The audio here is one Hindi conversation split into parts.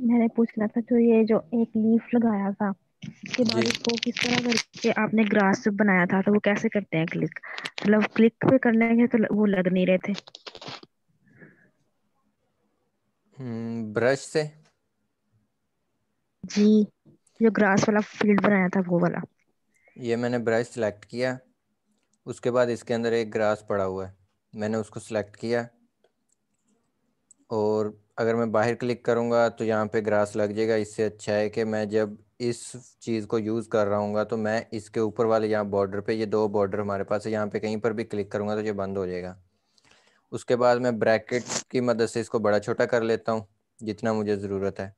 मैंने पूछना था तो ये जो एक लीफ लगाया था उसके बाद उसको किस तरह करके आपने ग्रास बनाया था तो वो कैसे करते हैं क्लिक मतलब क्लिक पे करने के तो वो लग नहीं रहे थे हम्म, ब्रश से जी जो ग्रास वाला फील्ड बनाया था वो वाला ये मैंने ब्रश सिलेक्ट किया उसके बाद इसके अंदर एक ग्रास पड़ा हुआ है मैंने उसको सिलेक्ट किया और अगर मैं बाहर क्लिक करूँगा तो यहाँ पे ग्रास लग जाएगा इससे अच्छा है कि मैं जब इस चीज़ को यूज़ कर रहा हूँ तो मैं इसके ऊपर वाले यहाँ बॉर्डर पे ये दो बॉर्डर हमारे पास है यहाँ पे कहीं पर भी क्लिक करूँगा तो ये बंद हो जाएगा उसके बाद मैं ब्रैकेट की मदद से इसको बड़ा छोटा कर लेता हूँ जितना मुझे ज़रूरत है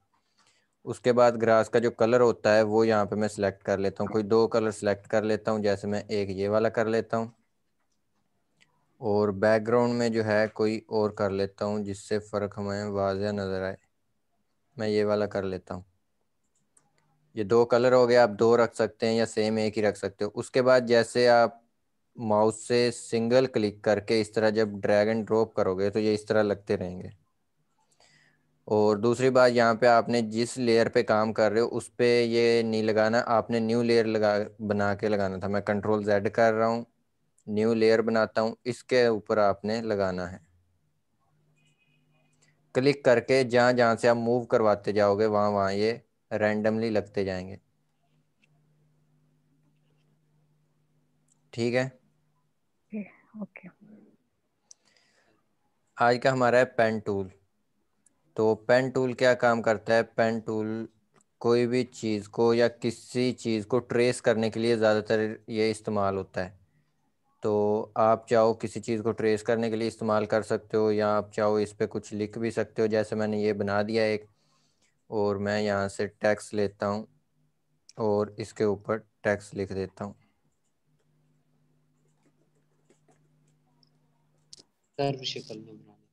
उसके बाद ग्रास का जो कलर होता है वो यहाँ पर मैं सिलेक्ट कर लेता हूँ कोई दो कलर सेलेक्ट कर लेता हूँ जैसे मैं एक ये वाला कर लेता हूँ और बैकग्राउंड में जो है कोई और कर लेता हूँ जिससे फ़र्क हमें वाजह नज़र आए मैं ये वाला कर लेता हूँ ये दो कलर हो गया आप दो रख सकते हैं या सेम एक ही रख सकते हो उसके बाद जैसे आप माउस से सिंगल क्लिक करके इस तरह जब ड्रैग एंड ड्रॉप करोगे तो ये इस तरह लगते रहेंगे और दूसरी बात यहाँ पे आपने जिस लेयर पे काम कर रहे हो उस पर ये नहीं लगाना आपने न्यू लेयर लगा बना के लगाना था मैं कंट्रोल जेड कर रहा हूँ न्यू लेयर बनाता हूँ इसके ऊपर आपने लगाना है क्लिक करके जहाँ जहाँ से आप मूव करवाते जाओगे वहाँ वहाँ ये रैंडमली लगते जाएंगे ठीक है ओके आज का हमारा है पेन टूल तो पेन टूल क्या काम करता है पेन टूल कोई भी चीज़ को या किसी चीज़ को ट्रेस करने के लिए ज़्यादातर ये इस्तेमाल होता है तो आप चाहो किसी चीज़ को ट्रेस करने के लिए इस्तेमाल कर सकते हो या आप चाहो इस पर कुछ लिख भी सकते हो जैसे मैंने ये बना दिया एक और मैं यहाँ से टैक्स लेता हूँ और इसके ऊपर टैक्स लिख देता हूँ कर्म कल में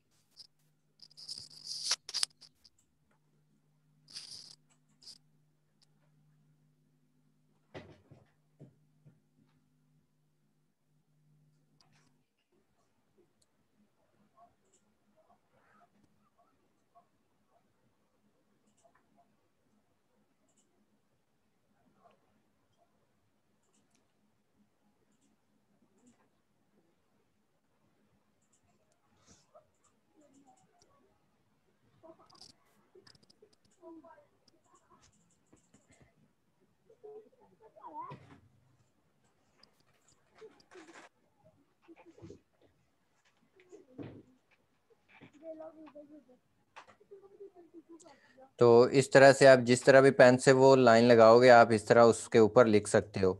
तो इस तरह से आप जिस तरह भी पेन से वो लाइन लगाओगे आप इस तरह उसके ऊपर लिख सकते हो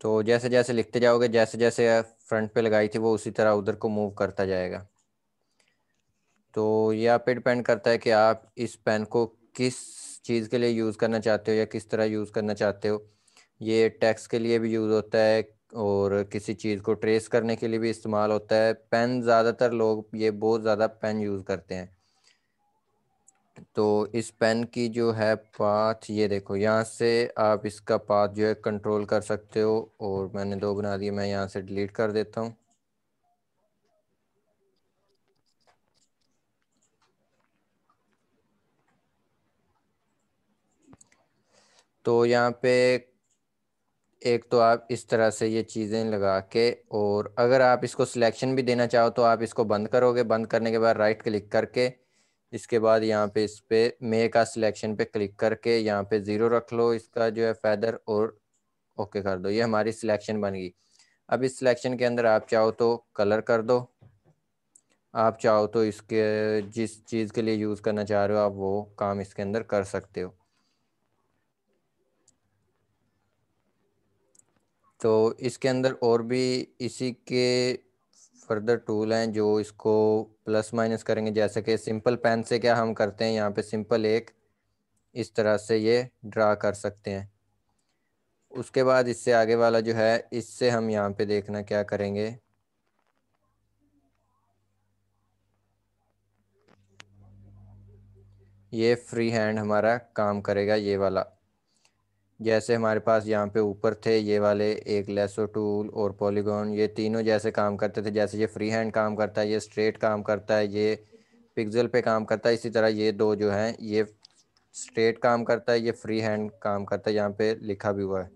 तो जैसे जैसे लिखते जाओगे जैसे जैसे फ्रंट पे लगाई थी वो उसी तरह उधर को मूव करता जाएगा तो ये आप पे डिपेंड करता है कि आप इस पेन को किस चीज़ के लिए यूज़ करना चाहते हो या किस तरह यूज़ करना चाहते हो ये टैक्स के लिए भी यूज़ होता है और किसी चीज़ को ट्रेस करने के लिए भी इस्तेमाल होता है पेन ज़्यादातर लोग ये बहुत ज़्यादा पेन यूज़ करते हैं तो इस पेन की जो है पाथ ये देखो यहाँ से आप इसका पाथ जो है कंट्रोल कर सकते हो और मैंने दो बना दिए मैं यहाँ से डिलीट कर देता हूँ तो यहाँ पे एक तो आप इस तरह से ये चीज़ें लगा के और अगर आप इसको सिलेक्शन भी देना चाहो तो आप इसको बंद करोगे बंद करने के बाद राइट क्लिक करके इसके बाद यहाँ पे इस पर मे का सिलेक्शन पे क्लिक करके यहाँ पे ज़ीरो रख लो इसका जो है फैदर और ओके कर दो ये हमारी सिलेक्शन बन गई अब इस सिलेक्शन के अंदर आप चाहो तो कलर कर दो आप चाहो तो इसके जिस चीज़ के लिए यूज़ करना चाह रहे हो आप वो काम इसके अंदर कर सकते हो तो इसके अंदर और भी इसी के फर्दर टूल हैं जो इसको प्लस माइनस करेंगे जैसे कि सिंपल पेन से क्या हम करते हैं यहाँ पे सिंपल एक इस तरह से ये ड्रा कर सकते हैं उसके बाद इससे आगे वाला जो है इससे हम यहाँ पे देखना क्या करेंगे ये फ्री हैंड हमारा काम करेगा ये वाला जैसे हमारे पास यहाँ पे ऊपर थे ये वाले एक लेसो टूल और पॉलीगॉन ये तीनों जैसे काम करते थे जैसे ये फ्री हैंड काम करता है ये स्ट्रेट काम करता है ये पिक्सल पे काम करता है इसी तरह ये दो जो हैं ये स्ट्रेट काम करता है ये फ्री हैंड काम करता है यहाँ पे लिखा भी हुआ है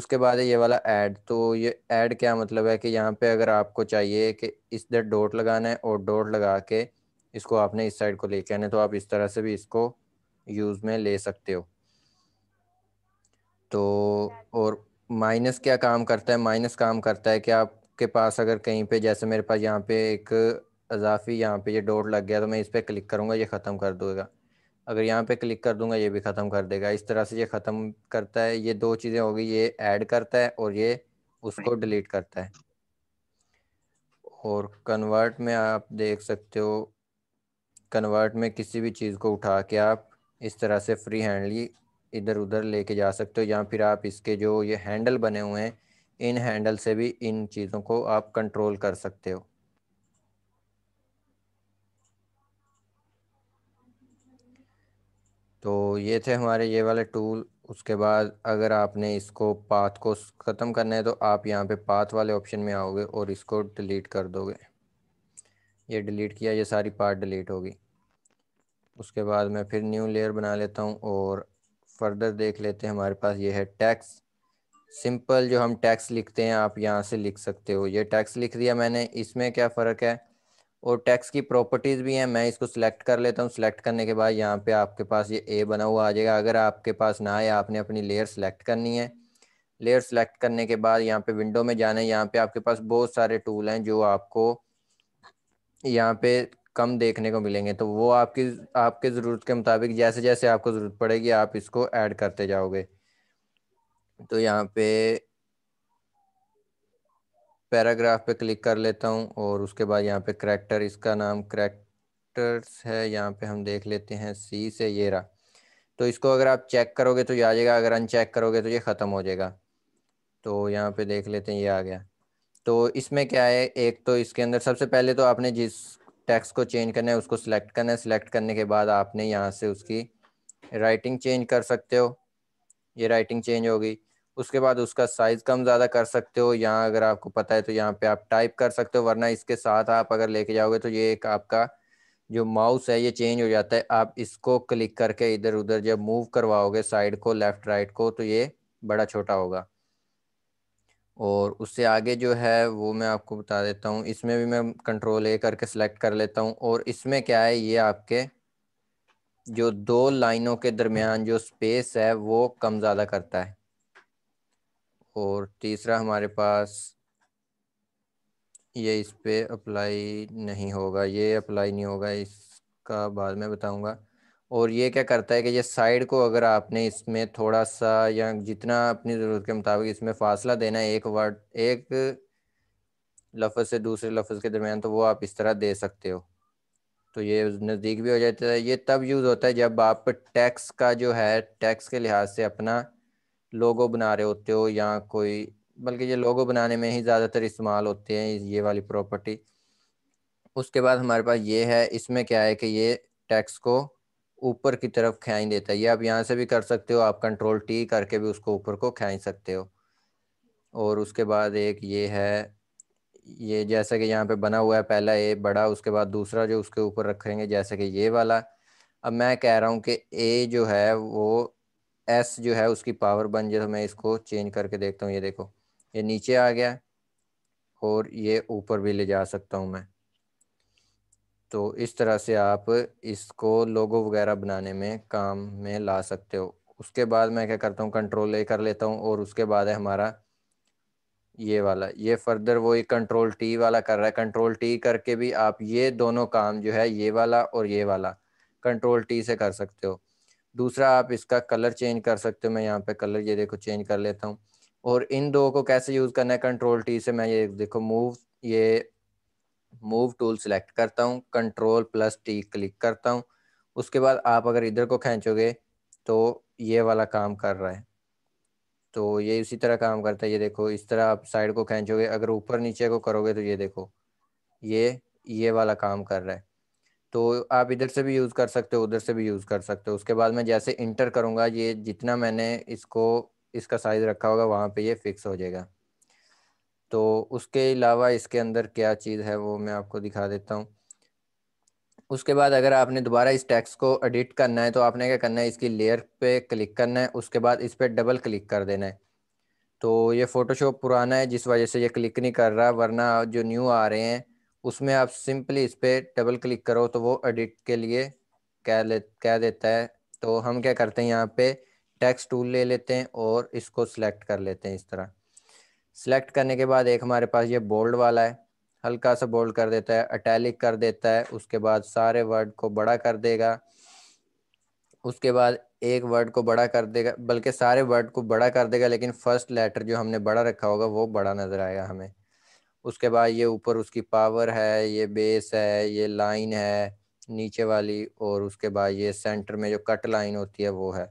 उसके बाद है ये वाला ऐड तो ये ऐड क्या मतलब है कि यहाँ पे अगर आपको चाहिए कि इस दर डॉट लगाना है और डॉट लगा के इसको आपने इस साइड को लेके आना है तो आप इस तरह से भी इसको यूज़ में ले सकते हो तो और माइनस क्या काम करता है माइनस काम करता है कि आपके पास अगर कहीं पे जैसे मेरे पास यहाँ पे एक अजाफी यहाँ पे ये यह डॉट लग गया तो मैं इस पर क्लिक करूँगा ये ख़त्म कर देगा अगर यहाँ पे क्लिक कर दूंगा ये भी ख़त्म कर देगा इस तरह से ये ख़त्म करता है ये दो चीज़ें होगी ये ऐड करता है और ये उसको डिलीट करता है और कन्वर्ट में आप देख सकते हो कन्वर्ट में किसी भी चीज़ को उठा के आप इस तरह से फ्री हैंडली इधर उधर लेके जा सकते हो या फिर आप इसके जो ये हैंडल बने हुए हैं इन हैंडल से भी इन चीज़ों को आप कंट्रोल कर सकते हो तो ये थे हमारे ये वाले टूल उसके बाद अगर आपने इसको पाथ को ख़त्म करना है तो आप यहाँ पे पाथ वाले ऑप्शन में आओगे और इसको डिलीट कर दोगे ये डिलीट किया ये सारी पार्ट डिलीट होगी उसके बाद मैं फिर न्यू लेयर बना लेता हूँ और फर्दर देख लेते हैं हमारे पास ये है टैक्स सिंपल जो हम टैक्स लिखते हैं आप यहाँ से लिख सकते हो ये टैक्स लिख दिया मैंने इसमें क्या फ़र्क है और टैक्स की प्रॉपर्टीज़ भी हैं मैं इसको सिलेक्ट कर लेता हूँ सिलेक्ट करने के बाद यहाँ पे आपके पास ये ए बना हुआ आ जाएगा अगर आपके पास ना आए आपने अपनी लेयर सेलेक्ट करनी है लेयर सेलेक्ट करने के बाद यहाँ पे विंडो में जाना है यहाँ पे आपके पास बहुत सारे टूल हैं जो आपको यहाँ पे कम देखने को मिलेंगे तो वो आपकी आपके ज़रूरत के मुताबिक जैसे जैसे आपको ज़रूरत पड़ेगी आप इसको ऐड करते जाओगे तो यहाँ पे पैराग्राफ पे क्लिक कर लेता हूँ और उसके बाद यहाँ पे करेक्टर इसका नाम करेक्टर्स है यहाँ पे हम देख लेते हैं सी से ये रहा तो इसको अगर आप चेक करोगे तो ये आ जाएगा अगर अनचेक करोगे तो ये ख़त्म हो जाएगा तो यहाँ पे देख लेते हैं ये आ गया तो इसमें क्या है एक तो इसके अंदर सबसे पहले तो आपने जिस टेक्स्ट को चेंज करना है उसको सिलेक्ट करना है सिलेक्ट करने के बाद आपने यहाँ से उसकी राइटिंग चेंज कर सकते हो ये राइटिंग चेंज होगी उसके बाद उसका साइज़ कम ज़्यादा कर सकते हो यहाँ अगर आपको पता है तो यहाँ पे आप टाइप कर सकते हो वरना इसके साथ आप अगर लेके जाओगे तो ये एक आपका जो माउस है ये चेंज हो जाता है आप इसको क्लिक करके इधर उधर जब मूव करवाओगे साइड को लेफ़्ट राइट को तो ये बड़ा छोटा होगा और उससे आगे जो है वो मैं आपको बता देता हूँ इसमें भी मैं कंट्रोल ए करके सिलेक्ट कर लेता हूँ और इसमें क्या है ये आपके जो दो लाइनों के दरमियान जो स्पेस है वो कम ज़्यादा करता है और तीसरा हमारे पास ये इस पर अप्लाई नहीं होगा ये अप्लाई नहीं होगा इसका बाद में बताऊँगा और ये क्या करता है कि ये साइड को अगर आपने इसमें थोड़ा सा या जितना अपनी ज़रूरत के मुताबिक इसमें फ़ासला देना है एक वर्ड एक लफज से दूसरे लफज के दरमियान तो वो आप इस तरह दे सकते हो तो ये नज़दीक भी हो जाता है ये तब यूज़ होता है जब आप टैक्स का जो है टैक्स के लिहाज से अपना लोगो बना रहे होते हो या कोई बल्कि ये लोगो बनाने में ही ज़्यादातर इस्तेमाल होते हैं ये वाली प्रॉपर्टी उसके बाद हमारे पास ये है इसमें क्या है कि ये टैक्स को ऊपर की तरफ खींच देता है ये आप यहाँ से भी कर सकते हो आप कंट्रोल टी करके भी उसको ऊपर को खींच सकते हो और उसके बाद एक ये है ये जैसा कि यहाँ पे बना हुआ है पहला ए बड़ा उसके बाद दूसरा जो उसके ऊपर रखेंगे जैसे कि ये वाला अब मैं कह रहा हूँ कि ए जो है वो एस जो है उसकी पावर बन जाए तो मैं इसको चेंज करके देखता हूँ ये देखो ये नीचे आ गया और ये ऊपर भी ले जा सकता हूँ मैं तो इस तरह से आप इसको लोगो वगैरह बनाने में काम में ला सकते हो उसके बाद मैं क्या करता हूँ कंट्रोल ए कर लेता हूँ और उसके बाद है हमारा ये वाला ये फर्दर वो एक कंट्रोल टी वाला कर रहा है कंट्रोल टी करके भी आप ये दोनों काम जो है ये वाला और ये वाला कंट्रोल टी से कर सकते हो दूसरा आप इसका कलर चेंज कर सकते हो मैं यहाँ पे कलर ये देखो चेंज कर लेता हूँ और इन दो को कैसे यूज़ करना है कंट्रोल टी से मैं ये देखो मूव ये मूव टूल सेलेक्ट करता हूँ कंट्रोल प्लस टी क्लिक करता हूँ उसके बाद आप अगर इधर को खींचोगे तो ये वाला काम कर रहा है तो ये उसी तरह काम करता है ये देखो इस तरह आप साइड को खींचोगे अगर ऊपर नीचे को करोगे तो ये देखो ये ये वाला काम कर रहा है तो आप इधर से भी यूज़ कर सकते हो उधर से भी यूज़ कर सकते हो उसके बाद मैं जैसे इंटर करूँगा ये जितना मैंने इसको इसका साइज़ रखा होगा वहाँ पे ये फिक्स हो जाएगा तो उसके अलावा इसके अंदर क्या चीज़ है वो मैं आपको दिखा देता हूँ उसके बाद अगर आपने दोबारा इस टैक्स को एडिट करना है तो आपने क्या करना है इसकी लेयर पे क्लिक करना है उसके बाद इस पर डबल क्लिक कर देना है तो ये फ़ोटोशॉप पुराना है जिस वजह से ये क्लिक नहीं कर रहा वरना जो न्यू आ रहे हैं उसमें आप सिंपली इस पर डबल क्लिक करो तो वो एडिट के लिए कह ले कह देता है तो हम क्या करते हैं यहाँ पे टैक्स टूल ले लेते हैं और इसको सिलेक्ट कर लेते हैं इस तरह सेलेक्ट करने के बाद एक हमारे पास ये बोल्ड वाला है हल्का सा बोल्ड कर देता है अटैलिक कर देता है उसके बाद सारे वर्ड को बड़ा कर देगा उसके बाद एक वर्ड को बड़ा कर देगा बल्कि सारे वर्ड को बड़ा कर देगा लेकिन फर्स्ट लेटर जो हमने बड़ा रखा होगा वो बड़ा नज़र आएगा हमें उसके बाद ये ऊपर उसकी पावर है ये बेस है ये लाइन है नीचे वाली और उसके बाद ये सेंटर में जो कट लाइन होती है वो है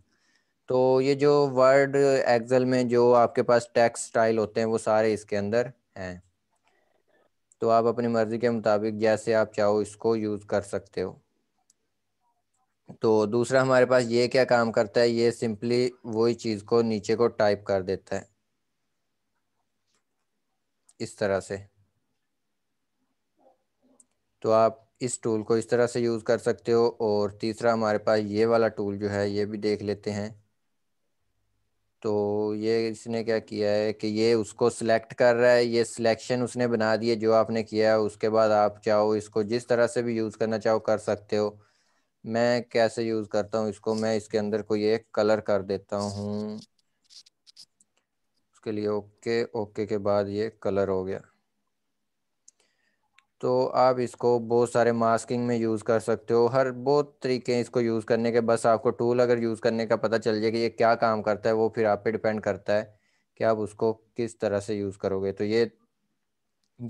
तो ये जो वर्ड एक्सेल में जो आपके पास टेक्स्ट स्टाइल होते हैं वो सारे इसके अंदर हैं तो आप अपनी मर्जी के मुताबिक जैसे आप चाहो इसको यूज़ कर सकते हो तो दूसरा हमारे पास ये क्या काम करता है ये सिंपली वही चीज़ को नीचे को टाइप कर देता है इस तरह से तो आप इस टूल को इस तरह से यूज़ कर सकते हो और तीसरा हमारे पास ये वाला टूल जो है ये भी देख लेते हैं तो ये इसने क्या किया है कि ये उसको सिलेक्ट कर रहा है ये सिलेक्शन उसने बना दिया जो आपने किया है उसके बाद आप चाहो इसको जिस तरह से भी यूज़ करना चाहो कर सकते हो मैं कैसे यूज़ करता हूँ इसको मैं इसके अंदर कोई एक कलर कर देता हूँ उसके लिए ओके ओके के बाद ये कलर हो गया तो आप इसको बहुत सारे मास्किंग में यूज़ कर सकते हो हर बहुत तरीके इसको यूज़ करने के बस आपको टूल अगर यूज़ करने का पता चल जाए कि ये क्या काम करता है वो फिर आप पे डिपेंड करता है कि आप उसको किस तरह से यूज़ करोगे तो ये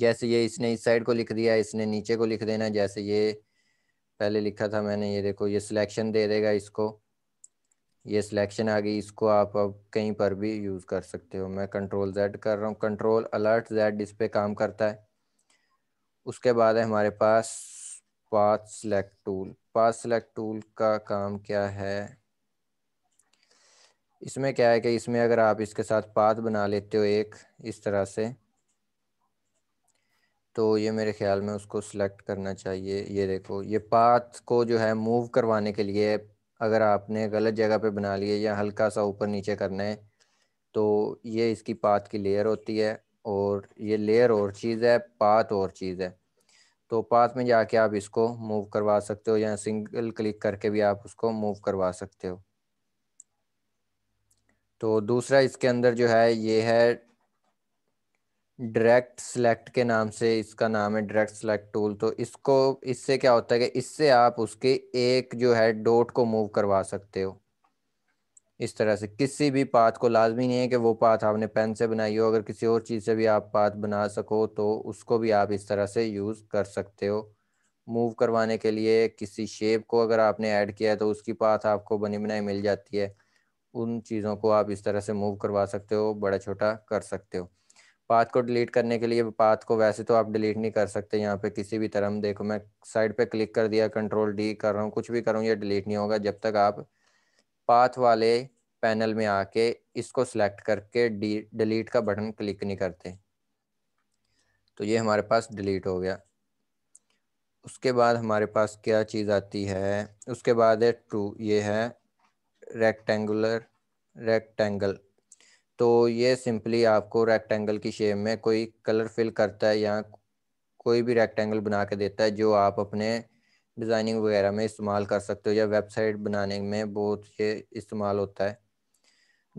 जैसे ये इसने इस साइड को लिख दिया इसने नीचे को लिख देना जैसे ये पहले लिखा था मैंने ये देखो ये सिलेक्शन दे देगा इसको ये सिलेक्शन आ गई इसको आप अब कहीं पर भी यूज़ कर सकते हो मैं कंट्रोल जेड कर रहा हूँ कंट्रोल अलर्ट जेड इस पर काम करता है उसके बाद है हमारे पास path select tool path select tool का काम क्या है इसमें क्या है कि इसमें अगर आप इसके साथ पाथ बना लेते हो एक इस तरह से तो ये मेरे ख्याल में उसको सिलेक्ट करना चाहिए ये देखो ये पाथ को जो है मूव करवाने के लिए अगर आपने गलत जगह पे बना लिए या हल्का सा ऊपर नीचे करना है तो ये इसकी पाथ की लेयर होती है और ये लेयर और चीज़ है पाथ और चीज़ है तो पाथ में जाके आप इसको मूव करवा सकते हो या सिंगल क्लिक करके भी आप उसको मूव करवा सकते हो तो दूसरा इसके अंदर जो है ये है डायरेक्ट सेलेक्ट के नाम से इसका नाम है डायरेक्ट सेलेक्ट टूल तो इसको इससे क्या होता है कि इससे आप उसके एक जो है डॉट को मूव करवा सकते हो इस तरह से किसी भी पाथ को लाजमी नहीं है कि वो पाथ आपने पेन से बनाई हो अगर किसी और चीज़ से भी आप पाथ बना सको तो उसको भी आप इस तरह से यूज़ कर सकते हो मूव करवाने के लिए किसी शेप को अगर आपने ऐड किया है तो उसकी पाथ आपको बनी बनाई मिल जाती है उन चीज़ों को आप इस तरह से मूव करवा सकते हो बड़ा छोटा कर सकते हो पाथ को डिलीट करने के लिए पाथ को वैसे तो आप डिलीट नहीं कर सकते यहाँ पे किसी भी तरह देखो मैं साइड पे क्लिक कर दिया कंट्रोल डी कर रहा हूँ कुछ भी करूँ ये डिलीट नहीं होगा जब तक आप पाथ वाले पैनल में आके इसको सिलेक्ट करके डी डिलीट का बटन क्लिक नहीं करते तो ये हमारे पास डिलीट हो गया उसके बाद हमारे पास क्या चीज़ आती है उसके बाद है टू ये है रेक्टेंगुलर रेक्टेंगल तो ये सिंपली आपको रेक्टेंगल की शेप में कोई कलर फिल करता है या कोई भी रेक्टेंगल बना के देता है जो आप अपने डिज़ाइनिंग वगैरह में इस्तेमाल कर सकते हो या वेबसाइट बनाने में बहुत ये इस्तेमाल होता है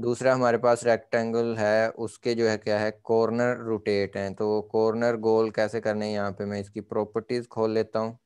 दूसरा हमारे पास रेक्टेंगल है उसके जो है क्या है कॉर्नर रोटेट हैं तो कॉर्नर गोल कैसे करने हैं यहाँ पे मैं इसकी प्रॉपर्टीज़ खोल लेता हूँ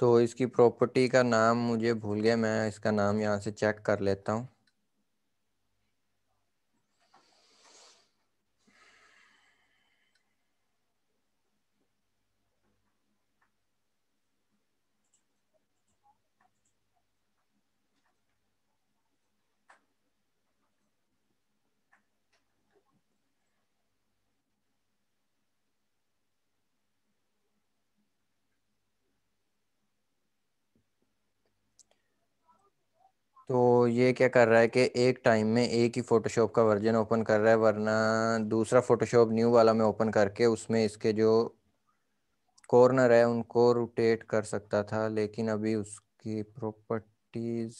तो इसकी प्रॉपर्टी का नाम मुझे भूल गया मैं इसका नाम यहाँ से चेक कर लेता हूँ तो ये क्या कर रहा है कि एक टाइम में एक ही फोटोशॉप का वर्जन ओपन कर रहा है वरना दूसरा फोटोशॉप न्यू वाला में ओपन करके उसमें इसके जो कॉर्नर है उनको रोटेट कर सकता था लेकिन अभी उसकी प्रॉपर्टीज़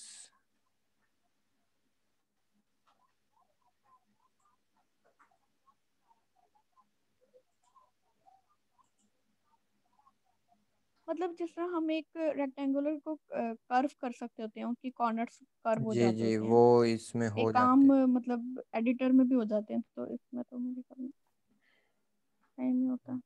मतलब जिस तरह हम एक रेक्टेंगुलर को कर्व कर सकते होते हैं उनकी कॉर्नर्स कर्व हो जाते जी, हैं वो इसमें हो जाते हैं काम मतलब एडिटर में भी हो जाते हैं तो इसमें तो मुझे टाइम नहीं होता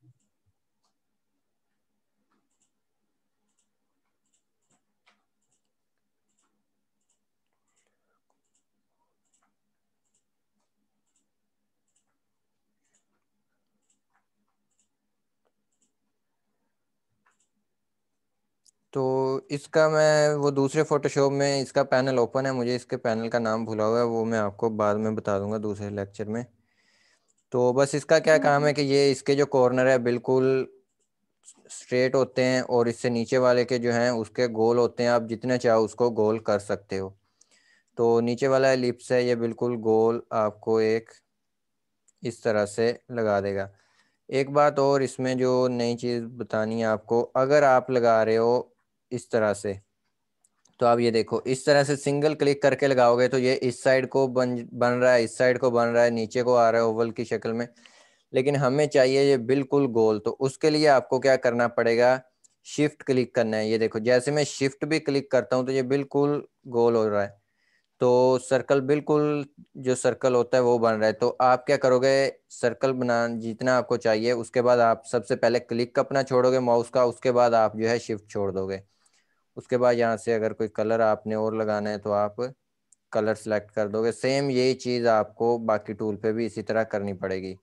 तो इसका मैं वो दूसरे फोटोशॉप में इसका पैनल ओपन है मुझे इसके पैनल का नाम भुला हुआ है वो मैं आपको बाद में बता दूंगा दूसरे लेक्चर में तो बस इसका क्या हम्म, काम हम्म। है कि ये इसके जो कॉर्नर है बिल्कुल स्ट्रेट होते हैं और इससे नीचे वाले के जो हैं उसके गोल होते हैं आप जितने चाहो उसको गोल कर सकते हो तो नीचे वाला लिप्स है ये बिल्कुल गोल आपको एक इस तरह से लगा देगा एक बात और इसमें जो नई चीज़ बतानी है आपको अगर आप लगा रहे हो इस तरह से तो आप ये देखो इस तरह से सिंगल क्लिक करके लगाओगे तो ये इस साइड को बन बन रहा है इस साइड को बन रहा है नीचे को आ रहा है ओवल की शक्ल में लेकिन हमें चाहिए ये बिल्कुल गोल तो उसके लिए आपको क्या करना पड़ेगा शिफ्ट क्लिक करना है ये देखो जैसे मैं शिफ्ट भी क्लिक करता हूँ तो ये बिल्कुल गोल हो रहा है तो सर्कल बिल्कुल जो सर्कल होता है वो बन रहा है तो आप क्या करोगे सर्कल बना जितना आपको चाहिए उसके बाद आप सबसे पहले क्लिक अपना छोड़ोगे माउस का उसके बाद आप जो है शिफ्ट छोड़ दोगे उसके बाद यहाँ से अगर कोई कलर आपने और लगाना है तो आप कलर सेलेक्ट कर दोगे सेम यही चीज़ आपको बाकी टूल पे भी इसी तरह करनी पड़ेगी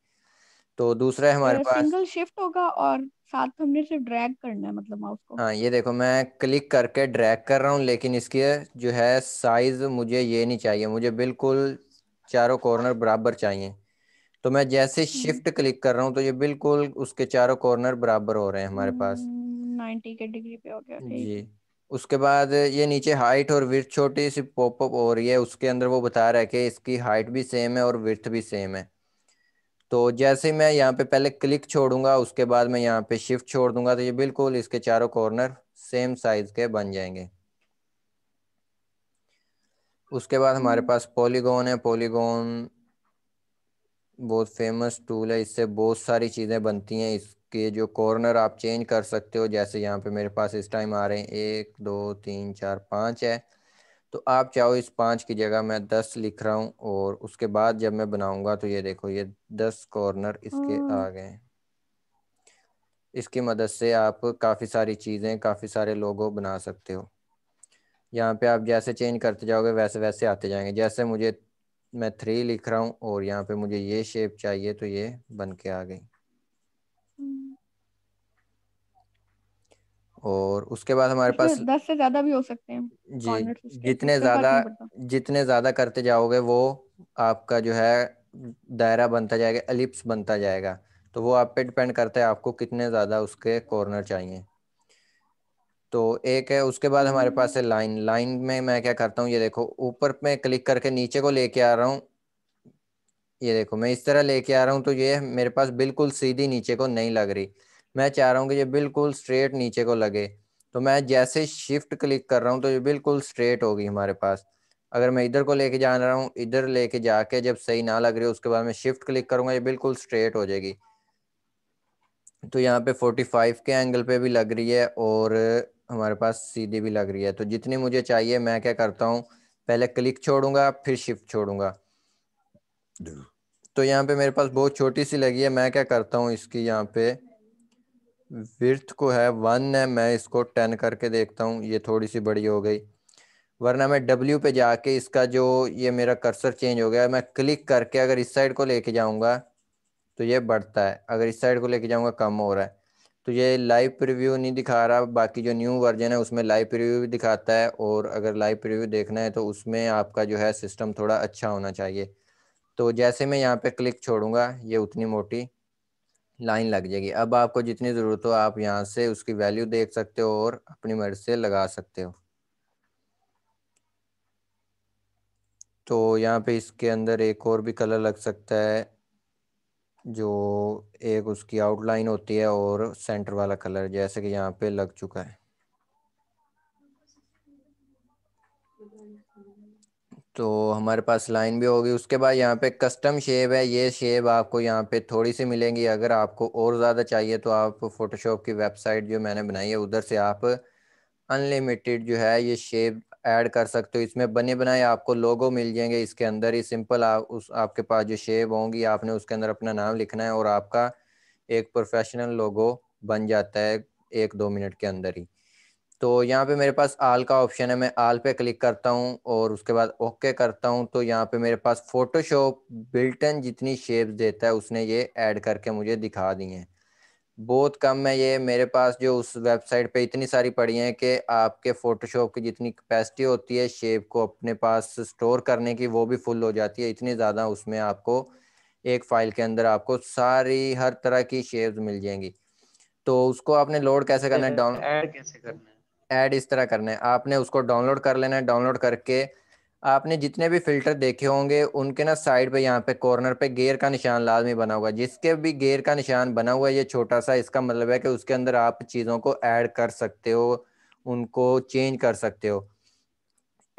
तो दूसरा हमारे तो पास सिंगल शिफ्ट होगा और साथ में हमने सिर्फ ड्रैग करना है मतलब माउस को हाँ ये देखो मैं क्लिक करके ड्रैग कर रहा हूँ लेकिन इसकी जो है साइज मुझे ये नहीं चाहिए मुझे बिल्कुल चारों कॉर्नर बराबर चाहिए तो मैं जैसे हम्म। शिफ्ट क्लिक कर रहा हूँ तो ये बिल्कुल उसके चारों कॉर्नर बराबर हो रहे हैं हमारे पास 90 हम्म, के डिग्री पे हो गया जी उसके बाद ये नीचे हाइट और विर्थ छोटी सी पॉपअप हो रही है उसके अंदर वो बता रहा है कि इसकी हाइट भी सेम है और विर्थ भी सेम है तो जैसे मैं यहाँ पे पहले क्लिक छोड़ूंगा उसके बाद मैं यहाँ पे शिफ्ट छोड़ दूंगा तो ये बिल्कुल इसके चारों कॉर्नर सेम साइज के बन जाएंगे उसके बाद हमारे पास पॉलीगोन है पॉलीगोन बहुत फेमस टूल है इससे बहुत सारी चीज़ें बनती हैं इस के जो कॉर्नर आप चेंज कर सकते हो जैसे यहाँ पे मेरे पास इस टाइम आ रहे हैं एक दो तीन चार पाँच है तो आप चाहो इस पाँच की जगह मैं दस लिख रहा हूँ और उसके बाद जब मैं बनाऊंगा तो ये देखो ये दस कॉर्नर इसके हम्म। आ गए इसकी मदद से आप काफ़ी सारी चीज़ें काफ़ी सारे लोगो बना सकते हो यहाँ पे आप जैसे चेंज करते जाओगे वैसे वैसे आते जाएंगे जैसे मुझे मैं थ्री लिख रहा हूँ और यहाँ पे मुझे ये शेप चाहिए तो ये बन के आ गई और उसके बाद हमारे पास दस से ज्यादा भी हो सकते हैं जी जितने ज्यादा जितने ज्यादा करते जाओगे वो आपका जो है दायरा बनता जाएगा एलिप्स बनता जाएगा तो वो आप पे डिपेंड करता है आपको कितने ज्यादा उसके कॉर्नर चाहिए तो एक है उसके बाद हमारे पास है लाइन लाइन में मैं क्या करता हूँ ये देखो ऊपर में क्लिक करके नीचे को लेके आ रहा हूँ ये देखो मैं इस तरह लेके आ रहा हूँ तो ये मेरे पास बिल्कुल सीधी नीचे को नहीं लग रही मैं चाह रहा हूँ कि ये बिल्कुल स्ट्रेट नीचे को लगे तो मैं जैसे शिफ्ट क्लिक कर रहा हूँ तो ये बिल्कुल स्ट्रेट होगी हमारे पास अगर मैं इधर को लेके जा रहा हूँ इधर लेके जाके जब सही ना लग रही है उसके बाद मैं शिफ्ट क्लिक करूंगा ये बिल्कुल स्ट्रेट हो जाएगी तो यहाँ पे 45 के एंगल पे भी लग रही है और हमारे पास सीधी भी लग रही है तो जितनी मुझे चाहिए मैं क्या करता हूँ पहले क्लिक छोड़ूंगा फिर शिफ्ट छोड़ूंगा तो यहाँ पे मेरे पास बहुत छोटी सी लगी है मैं क्या करता हूँ इसकी यहाँ पे विर्थ को है वन है मैं इसको टेन करके देखता हूँ ये थोड़ी सी बड़ी हो गई वरना मैं डब्ल्यू पे जाके इसका जो ये मेरा कर्सर चेंज हो गया मैं क्लिक करके अगर इस साइड को लेके जाऊँगा तो ये बढ़ता है अगर इस साइड को लेके जाऊँगा कम हो रहा है तो ये लाइव प्रिव्यू नहीं दिखा रहा बाकी जो न्यू वर्जन है उसमें लाइव प्रिव्यू भी दिखाता है और अगर लाइव प्रिव्यू देखना है तो उसमें आपका जो है सिस्टम थोड़ा अच्छा होना चाहिए तो जैसे मैं यहाँ पे क्लिक छोड़ूंगा ये उतनी मोटी लाइन लग जाएगी अब आपको जितनी ज़रूरत हो आप यहाँ से उसकी वैल्यू देख सकते हो और अपनी मर्जी से लगा सकते हो तो यहाँ पे इसके अंदर एक और भी कलर लग सकता है जो एक उसकी आउटलाइन होती है और सेंटर वाला कलर जैसे कि यहाँ पे लग चुका है तो हमारे पास लाइन भी होगी उसके बाद यहाँ पे कस्टम शेप है ये शेप आपको यहाँ पे थोड़ी सी मिलेंगी अगर आपको और ज़्यादा चाहिए तो आप फोटोशॉप की वेबसाइट जो मैंने बनाई है उधर से आप अनलिमिटेड जो है ये शेप ऐड कर सकते हो इसमें बने बनाए आपको लोगो मिल जाएंगे इसके अंदर ही सिंपल आप उस आपके पास जो शेप होंगी आपने उसके अंदर अपना नाम लिखना है और आपका एक प्रोफेशनल लोगो बन जाता है एक दो मिनट के अंदर ही तो यहाँ पे मेरे पास आल का ऑप्शन है मैं आल पे क्लिक करता हूँ और उसके बाद ओके करता हूँ तो यहाँ पे मेरे पास फोटोशॉप बिल्टन जितनी शेप्स देता है उसने ये ऐड करके मुझे दिखा दी हैं बहुत कम है ये मेरे पास जो उस वेबसाइट पे इतनी सारी पड़ी हैं कि आपके फोटोशॉप की जितनी कैपेसिटी होती है शेप को अपने पास स्टोर करने की वो भी फुल हो जाती है इतनी ज़्यादा उसमें आपको एक फ़ाइल के अंदर आपको सारी हर तरह की शेप्स मिल जाएंगी तो उसको आपने लोड कैसे करना है डाउन कैसे करना है ऐड इस तरह करना है आपने उसको डाउनलोड कर लेना है डाउनलोड करके आपने जितने भी फिल्टर देखे होंगे उनके ना साइड पे यहाँ पे कॉर्नर पे गेयर का निशान लाजमी बना हुआ है जिसके भी गेयर का निशान बना हुआ है ये छोटा सा इसका मतलब है कि उसके अंदर आप चीज़ों को ऐड कर सकते हो उनको चेंज कर सकते हो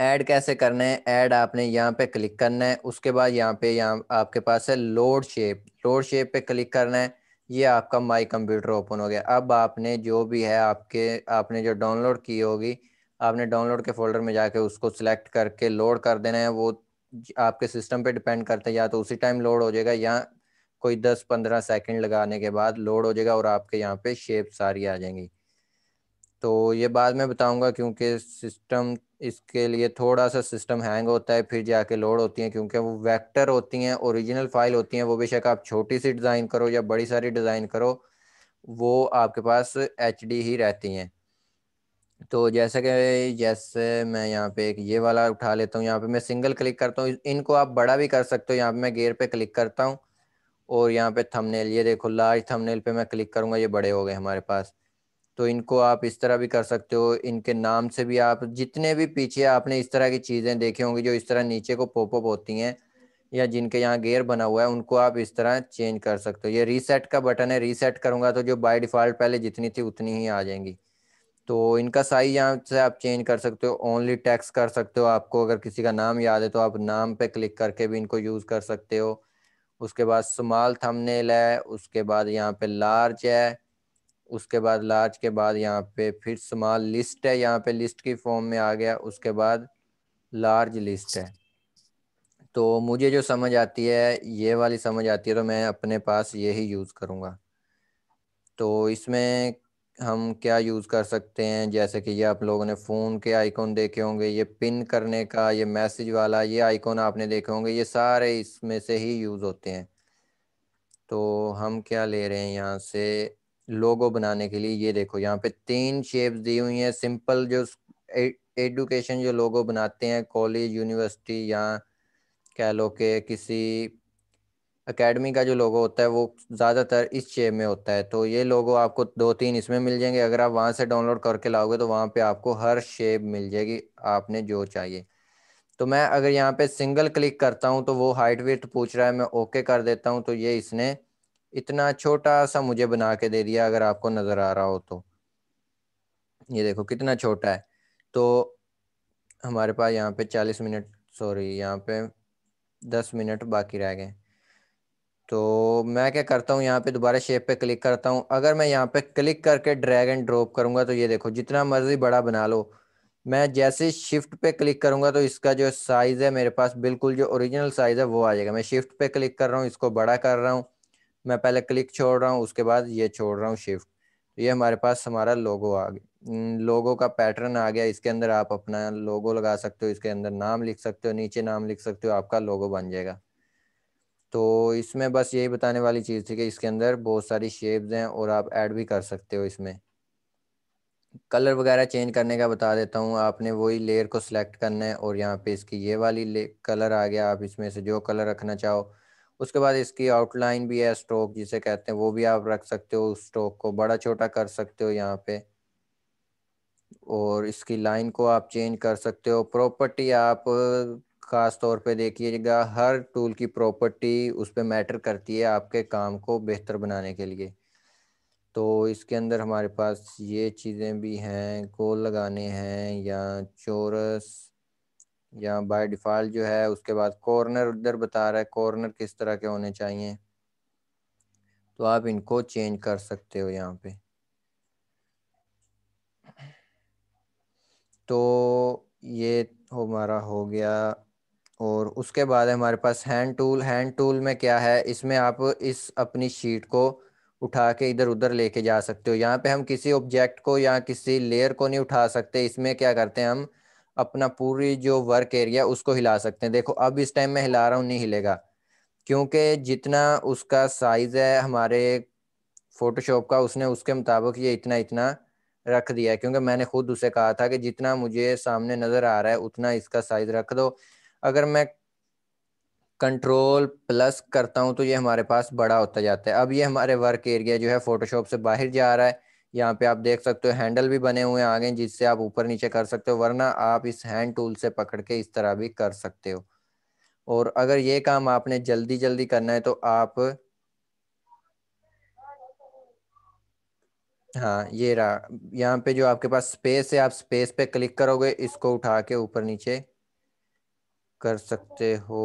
ऐड कैसे करना है ऐड आपने यहाँ पे क्लिक करना है उसके बाद यहाँ पे यहाँ आपके पास है लोड शेप लोड शेप पे क्लिक करना है ये आपका माई कंप्यूटर ओपन हो गया अब आपने जो भी है आपके आपने जो डाउनलोड की होगी आपने डाउनलोड के फोल्डर में जाके उसको सिलेक्ट करके लोड कर देना है वो आपके सिस्टम पे डिपेंड करते हैं या तो उसी टाइम लोड हो जाएगा या कोई दस पंद्रह सेकंड लगाने के बाद लोड हो जाएगा और आपके यहाँ पे शेप सारी आ जाएंगी तो ये बाद में बताऊंगा क्योंकि सिस्टम इसके लिए थोड़ा सा सिस्टम हैंग होता है फिर जाके लोड होती हैं क्योंकि वो वेक्टर होती हैं ओरिजिनल फाइल होती हैं वो बेशक आप छोटी सी डिज़ाइन करो या बड़ी सारी डिज़ाइन करो वो आपके पास एच ही रहती हैं तो जैसे कि जैसे मैं यहाँ पे एक ये वाला उठा लेता हूँ यहाँ पे मैं सिंगल क्लिक करता हूँ इनको आप बड़ा भी कर सकते हो यहाँ पे मैं गेयर पे क्लिक करता हूँ और यहाँ पे थंबनेल ये देखो लार्ज थंबनेल पे मैं क्लिक करूँगा ये बड़े हो गए हमारे पास तो इनको आप इस तरह भी कर सकते हो इनके नाम से भी आप जितने भी पीछे आपने इस तरह की चीज़ें देखी होंगी जो इस तरह नीचे को पोपअप होती हैं या जिनके यहाँ गेयर बना हुआ है उनको आप इस तरह चेंज कर सकते हो ये रीसेट का बटन है रीसेट करूंगा तो जो बाय डिफ़ॉल्ट पहले जितनी थी उतनी ही आ जाएंगी तो इनका साइज यहाँ से आप चेंज कर सकते हो ओनली टैक्स कर सकते हो आपको अगर किसी का नाम याद है तो आप नाम पे क्लिक करके भी इनको यूज़ कर सकते हो उसके बाद स्मॉल थंबनेल है उसके बाद यहाँ पे लार्ज है उसके बाद लार्ज के बाद यहाँ पे फिर स्मॉल लिस्ट है यहाँ पे लिस्ट की फॉर्म में आ गया उसके बाद लार्ज लिस्ट है तो मुझे जो समझ आती है ये वाली समझ आती है तो मैं अपने पास ये ही यूज़ करूँगा तो इसमें हम क्या यूज़ कर सकते हैं जैसे कि ये आप लोगों ने फ़ोन के आइकॉन देखे होंगे ये पिन करने का ये मैसेज वाला ये आइकॉन आपने देखे होंगे ये सारे इसमें से ही यूज़ होते हैं तो हम क्या ले रहे हैं यहाँ से लोगो बनाने के लिए ये देखो यहाँ पे तीन शेप्स दी हुई हैं सिंपल जो एडुकेशन जो लोगो बनाते हैं कॉलेज यूनिवर्सिटी या कह लो के किसी अकेडमी का जो लोगो होता है वो ज़्यादातर इस शेप में होता है तो ये लोगो आपको दो तीन इसमें मिल जाएंगे अगर आप वहाँ से डाउनलोड करके लाओगे तो वहाँ पे आपको हर शेप मिल जाएगी आपने जो चाहिए तो मैं अगर यहाँ पे सिंगल क्लिक करता हूँ तो वो हाइट वेट पूछ रहा है मैं ओके कर देता हूँ तो ये इसने इतना छोटा सा मुझे बना के दे दिया अगर आपको नजर आ रहा हो तो ये देखो कितना छोटा है तो हमारे पास यहाँ पे चालीस मिनट सॉरी यहाँ पे दस मिनट बाकी रह गए तो मैं क्या करता हूँ यहाँ पे दोबारा शेप पे क्लिक करता हूँ अगर मैं यहाँ पे क्लिक करके ड्रैग एंड ड्रॉप करूँगा तो ये देखो जितना मर्जी बड़ा बना लो मैं जैसे शिफ्ट पे क्लिक करूँगा तो इसका जो साइज़ है मेरे पास बिल्कुल जो ओरिजिनल साइज़ है वो आ जाएगा मैं शिफ्ट पे क्लिक कर रहा हूँ इसको बड़ा कर रहा हूँ मैं पहले क्लिक छोड़ रहा हूँ उसके बाद ये छोड़ रहा हूँ शिफ्ट तो ये हमारे पास हमारा लोगो आ गया लोगो का पैटर्न आ गया इसके अंदर आप अपना लोगो लगा सकते हो इसके अंदर नाम लिख सकते हो नीचे नाम लिख सकते हो आपका लोगो बन जाएगा तो इसमें बस यही बताने वाली चीज़ थी कि इसके अंदर बहुत सारी शेप्स हैं और आप ऐड भी कर सकते हो इसमें कलर वगैरह चेंज करने का बता देता हूँ आपने वही लेयर को सिलेक्ट करना है और यहाँ पे इसकी ये वाली कलर आ गया आप इसमें से जो कलर रखना चाहो उसके बाद इसकी आउटलाइन भी है स्ट्रोक जिसे कहते हैं वो भी आप रख सकते हो उस स्ट्रोक को बड़ा छोटा कर सकते हो यहाँ पे और इसकी लाइन को आप चेंज कर सकते हो प्रॉपर्टी आप ख़ास तौर पे देखिएगा हर टूल की प्रॉपर्टी उस पर मैटर करती है आपके काम को बेहतर बनाने के लिए तो इसके अंदर हमारे पास ये चीज़ें भी हैं गोल लगाने हैं या चोरस या बाय डिफ़ॉल्ट जो है उसके बाद कॉर्नर उधर बता रहा है कॉर्नर किस तरह के होने चाहिए तो आप इनको चेंज कर सकते हो यहाँ पे तो ये हमारा हो गया और उसके बाद हमारे पास हैंड टूल हैंड टूल में क्या है इसमें आप इस अपनी शीट को उठा के इधर उधर लेके जा सकते हो यहाँ पे हम किसी ऑब्जेक्ट को या किसी लेयर को नहीं उठा सकते इसमें क्या करते हैं हम अपना पूरी जो वर्क एरिया उसको हिला सकते हैं देखो अब इस टाइम मैं हिला रहा हूँ नहीं हिलेगा क्योंकि जितना उसका साइज़ है हमारे फोटोशॉप का उसने उसके मुताबिक ये इतना इतना रख दिया है क्योंकि मैंने खुद उसे कहा था कि जितना मुझे सामने नज़र आ रहा है उतना इसका साइज़ रख दो अगर मैं कंट्रोल प्लस करता हूँ तो ये हमारे पास बड़ा होता जाता है अब ये हमारे वर्क एरिया जो है फोटोशॉप से बाहर जा रहा है यहाँ पे आप देख सकते हो हैंडल भी बने हुए आगे जिससे आप ऊपर नीचे कर सकते हो वरना आप इस हैंड टूल से पकड़ के इस तरह भी कर सकते हो और अगर ये काम आपने जल्दी जल्दी करना है तो आप हाँ ये रहा यहाँ पे जो आपके पास स्पेस है आप स्पेस पे क्लिक करोगे इसको उठा के ऊपर नीचे कर सकते हो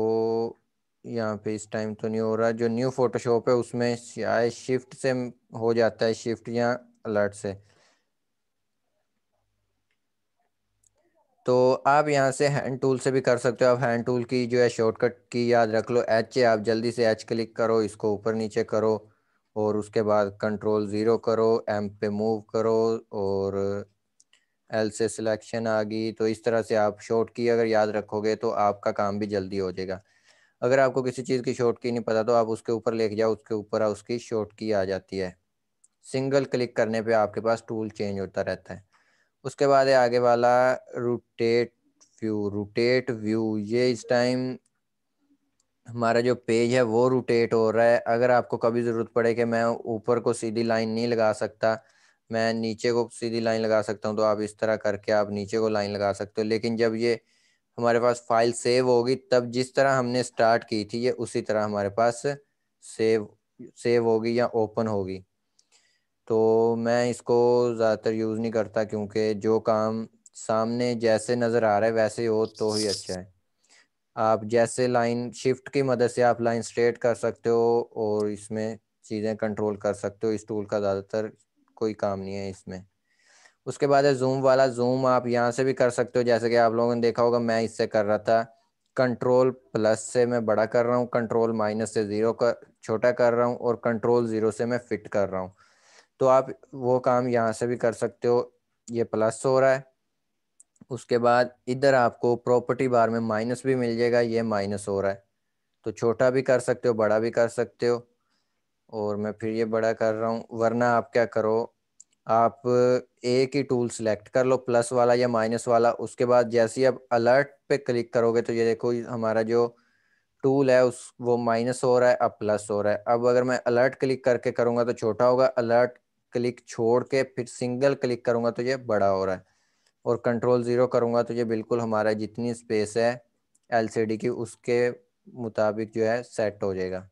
यहाँ पे इस टाइम तो नहीं हो रहा जो न्यू फोटोशॉप है उसमें शायद शिफ्ट से हो जाता है शिफ्ट यहाँ अलर्ट से तो आप यहाँ से हैंड टूल से भी कर सकते हो आप हैंड टूल की जो है शॉर्टकट की याद रख लो एच है आप जल्दी से एच क्लिक करो इसको ऊपर नीचे करो और उसके बाद कंट्रोल ज़ीरो करो एम पे मूव करो और एल से सिलेक्शन आ गई तो इस तरह से आप शॉर्ट की अगर याद रखोगे तो आपका काम भी जल्दी हो जाएगा अगर आपको किसी चीज़ की शॉर्ट की नहीं पता तो आप उसके ऊपर लेके जाओ उसके ऊपर उसकी शॉर्ट की आ जाती है सिंगल क्लिक करने पे आपके पास टूल चेंज होता रहता है उसके बाद है आगे वाला रोटेट व्यू रोटेट व्यू ये इस टाइम हमारा जो पेज है वो रोटेट हो रहा है अगर आपको कभी ज़रूरत पड़े कि मैं ऊपर को सीधी लाइन नहीं लगा सकता मैं नीचे को सीधी लाइन लगा सकता हूँ तो आप इस तरह करके आप नीचे को लाइन लगा सकते हो लेकिन जब ये हमारे पास फाइल सेव होगी तब जिस तरह हमने स्टार्ट की थी ये उसी तरह हमारे पास सेव सेव होगी या ओपन होगी तो मैं इसको ज़्यादातर यूज़ नहीं करता क्योंकि जो काम सामने जैसे नज़र आ रहा है वैसे हो तो ही अच्छा है आप जैसे लाइन शिफ्ट की मदद से आप लाइन स्ट्रेट कर सकते हो और इसमें चीज़ें कंट्रोल कर सकते हो इस टूल का ज़्यादातर कोई काम नहीं है इसमें उसके बाद है जूम वाला जूम आप यहाँ से भी कर सकते हो जैसे कि आप लोगों ने देखा होगा मैं इससे कर रहा था कंट्रोल प्लस से मैं बड़ा कर रहा हूँ कंट्रोल माइनस से ज़ीरो कर छोटा कर रहा हूँ और कंट्रोल ज़ीरो से मैं फिट कर रहा हूँ तो आप वो काम यहाँ से भी कर सकते हो ये प्लस हो रहा है उसके बाद इधर आपको प्रॉपर्टी बार में माइनस भी मिल जाएगा ये माइनस हो रहा है तो छोटा भी कर सकते हो बड़ा भी कर सकते हो और मैं फिर ये बड़ा कर रहा हूँ वरना आप क्या करो आप एक ही टूल सेलेक्ट कर लो प्लस वाला या माइनस वाला उसके बाद जैसे ही आप अलर्ट पे क्लिक करोगे तो ये देखो हमारा जो टूल है उस वो माइनस हो रहा है अब प्लस हो रहा है अब अगर मैं अलर्ट क्लिक करके करूँगा तो छोटा होगा अलर्ट क्लिक छोड़ के फिर सिंगल क्लिक करूँगा तो ये बड़ा हो रहा है और कंट्रोल ज़ीरो करूँगा तो ये बिल्कुल हमारा जितनी स्पेस है एलसीडी की उसके मुताबिक जो है सेट हो जाएगा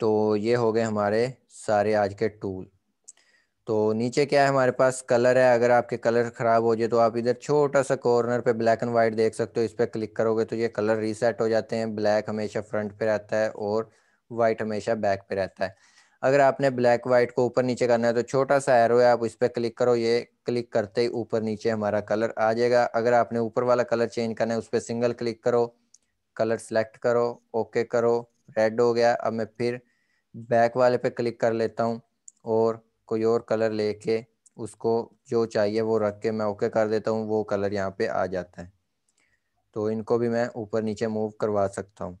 तो ये हो गए हमारे सारे आज के टूल तो नीचे क्या है हमारे पास कलर है अगर आपके कलर ख़राब हो जाए तो आप इधर छोटा सा कॉर्नर पे ब्लैक एंड वाइट देख सकते हो इस पर क्लिक करोगे तो ये कलर रीसेट हो जाते हैं ब्लैक हमेशा फ्रंट पे रहता है और वाइट हमेशा बैक पे रहता है अगर आपने ब्लैक वाइट को ऊपर नीचे करना है तो छोटा सा एरो है आप इस पर क्लिक करो ये क्लिक करते ही ऊपर नीचे हमारा कलर आ जाएगा अगर आपने ऊपर वाला कलर चेंज करना है उस पर सिंगल क्लिक करो कलर सेलेक्ट करो ओके करो रेड हो गया अब मैं फिर बैक वाले पे क्लिक कर लेता हूँ और कोई और कलर लेके उसको जो चाहिए वो रख के मैं ओके कर देता हूँ वो कलर यहाँ पे आ जाता है तो इनको भी मैं ऊपर नीचे मूव करवा सकता हूँ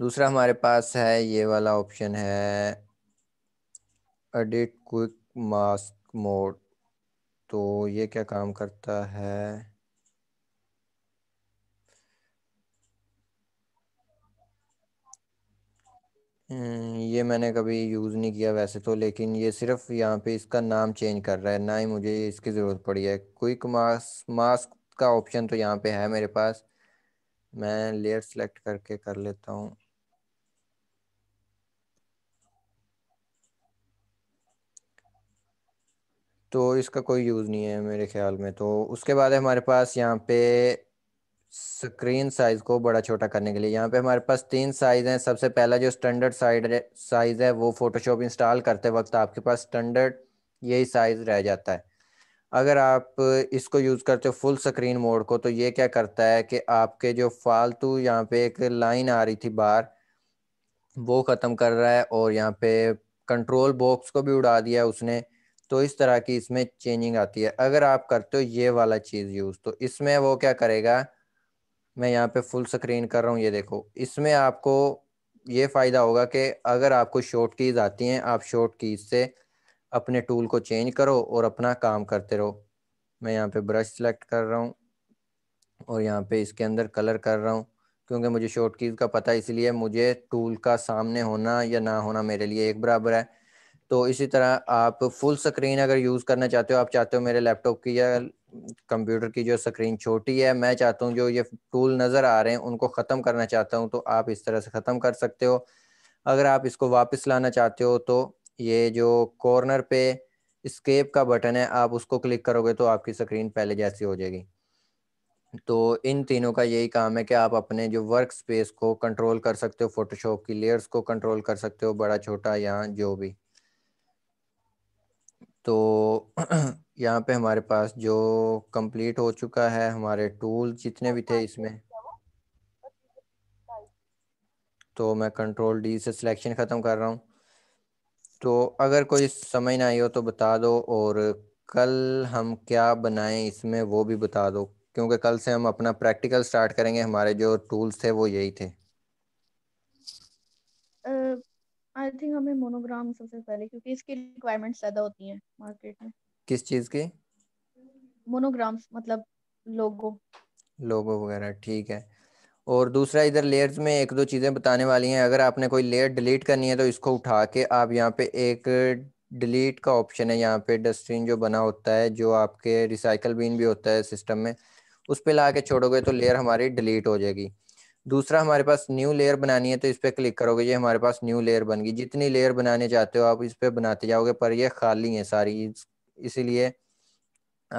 दूसरा हमारे पास है ये वाला ऑप्शन है एडिट क्विक मास्क मोड तो ये क्या काम करता है हम्म, ये मैंने कभी यूज़ नहीं किया वैसे तो लेकिन ये सिर्फ यहाँ पे इसका नाम चेंज कर रहा है ना ही मुझे इसकी ज़रूरत पड़ी है क्विक मास्क मास्क का ऑप्शन तो यहाँ पे है मेरे पास मैं लेयर सेलेक्ट करके कर लेता हूँ तो इसका कोई यूज़ नहीं है मेरे ख्याल में तो उसके बाद हमारे पास यहाँ पे स्क्रीन साइज़ को बड़ा छोटा करने के लिए यहाँ पे हमारे पास तीन साइज़ हैं सबसे पहला जो स्टैंडर्ड साइड साइज़ है वो फ़ोटोशॉप इंस्टॉल करते वक्त आपके पास स्टैंडर्ड यही साइज़ रह जाता है अगर आप इसको यूज़ करते हो फुल स्क्रीन मोड को तो ये क्या करता है कि आपके जो फालतू यहाँ पे एक लाइन आ रही थी बार वो ख़त्म कर रहा है और यहाँ पे कंट्रोल बॉक्स को भी उड़ा दिया उसने तो इस तरह की इसमें चेंजिंग आती है अगर आप करते हो ये वाला चीज़ यूज़ तो इसमें वो क्या करेगा मैं यहाँ पे फुल स्क्रीन कर रहा हूँ ये देखो इसमें आपको ये फ़ायदा होगा कि अगर आपको शॉर्ट कीज़ आती हैं आप शॉर्ट कीज़ से अपने टूल को चेंज करो और अपना काम करते रहो मैं यहाँ पे ब्रश सेलेक्ट कर रहा हूँ और यहाँ पे इसके अंदर कलर कर रहा हूँ क्योंकि मुझे शॉर्ट कीज़ का पता इसलिए मुझे टूल का सामने होना या ना होना मेरे लिए एक बराबर है तो इसी तरह आप फुल स्क्रीन अगर यूज़ करना चाहते हो आप चाहते हो मेरे लैपटॉप की या कंप्यूटर की जो स्क्रीन छोटी है मैं चाहता हूँ जो ये टूल नज़र आ रहे हैं उनको ख़त्म करना चाहता हूँ तो आप इस तरह से ख़त्म कर सकते हो अगर आप इसको वापस लाना चाहते हो तो ये जो कॉर्नर पे स्केप का बटन है आप उसको क्लिक करोगे तो आपकी स्क्रीन पहले जैसी हो जाएगी तो इन तीनों का यही काम है कि आप अपने जो वर्क स्पेस को कंट्रोल कर सकते हो फोटोशॉप की लेयर्स को कंट्रोल कर सकते हो बड़ा छोटा या जो भी तो यहाँ पे हमारे पास जो कंप्लीट हो चुका है हमारे टूल जितने भी थे इसमें तो मैं कंट्रोल डी से सिलेक्शन ख़त्म कर रहा हूँ तो अगर कोई समझ ना आई हो तो बता दो और कल हम क्या बनाएं इसमें वो भी बता दो क्योंकि कल से हम अपना प्रैक्टिकल स्टार्ट करेंगे हमारे जो टूल्स थे वो यही थे आई थिंक हमें मोनोग्राम सबसे पहले क्योंकि इसकी रिक्वायरमेंट्स ज्यादा होती हैं मार्केट में किस चीज के मोनोग्राम्स मतलब लोगो लोगो वगैरह ठीक है और दूसरा इधर लेयर्स में एक दो चीज़ें बताने वाली हैं अगर आपने कोई लेयर डिलीट करनी है तो इसको उठा के आप यहाँ पे एक डिलीट का ऑप्शन है यहाँ पे डस्टबिन जो बना होता है जो आपके रिसाइकल बिन भी होता है सिस्टम में उस पर ला के छोड़ोगे तो लेयर हमारी डिलीट हो जाएगी दूसरा हमारे पास न्यू लेयर बनानी है तो इस पर क्लिक करोगे ये हमारे पास न्यू लेयर बन गई जितनी लेयर बनाने चाहते हो आप इस पर बनाते जाओगे पर ये खाली है सारी इसीलिए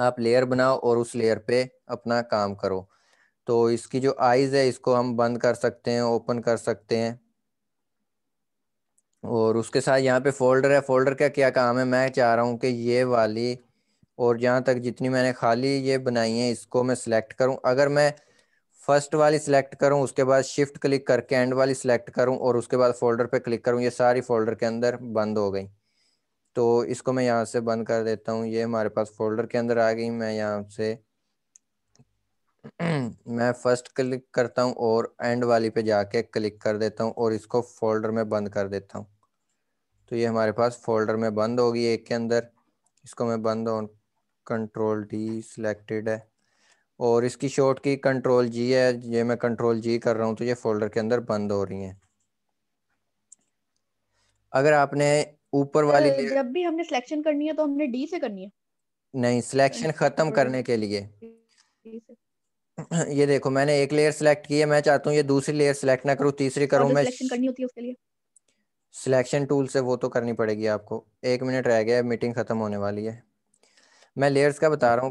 आप लेयर बनाओ और उस लेयर पे अपना काम करो तो इसकी जो आईज है इसको हम बंद कर सकते हैं ओपन कर सकते हैं और उसके साथ यहाँ पे फोल्डर है फोल्डर का क्या काम है मैं चाह रहा हूँ कि ये वाली और जहाँ तक जितनी मैंने खाली ये बनाई है इसको मैं सिलेक्ट करूँ अगर मैं फर्स्ट वाली सिलेक्ट करूं उसके बाद शिफ्ट क्लिक करके एंड वाली सिलेक्ट करूं और उसके बाद फोल्डर पे क्लिक करूं ये सारी फोल्डर के अंदर बंद हो गई तो इसको मैं यहाँ से बंद कर देता हूँ ये हमारे पास फोल्डर के अंदर आ गई मैं यहाँ से मैं फर्स्ट क्लिक करता हूँ और एंड वाली पे जाके क्लिक कर देता हूँ और इसको फोल्डर में बंद कर देता हूँ तो ये हमारे पास फोल्डर में बंद होगी एक के अंदर इसको मैं बंद ऑन कंट्रोल डी सिलेक्टेड है और इसकी शॉर्ट की कंट्रोल जी है ये मैं कंट्रोल जी कर रहा हूँ तो ये फोल्डर के अंदर बंद हो रही है अगर आपने ऊपर वाली जब भी हमने सिलेक्शन करनी है तो हमने डी से करनी है नहीं सिलेक्शन खत्म करने के लिए ये देखो मैंने एक लेयर सिलेक्ट की है मैं चाहता हूँ ये दूसरी लेयर सिलेक्ट ना करूँ तीसरी हाँ, करूँ मैं सिलेक्शन करनी होती है उसके लिए सिलेक्शन टूल से वो तो करनी पड़ेगी आपको एक मिनट रह गया मीटिंग खत्म होने वाली है मैं लेयर्स का बता हाँ। रहा हूँ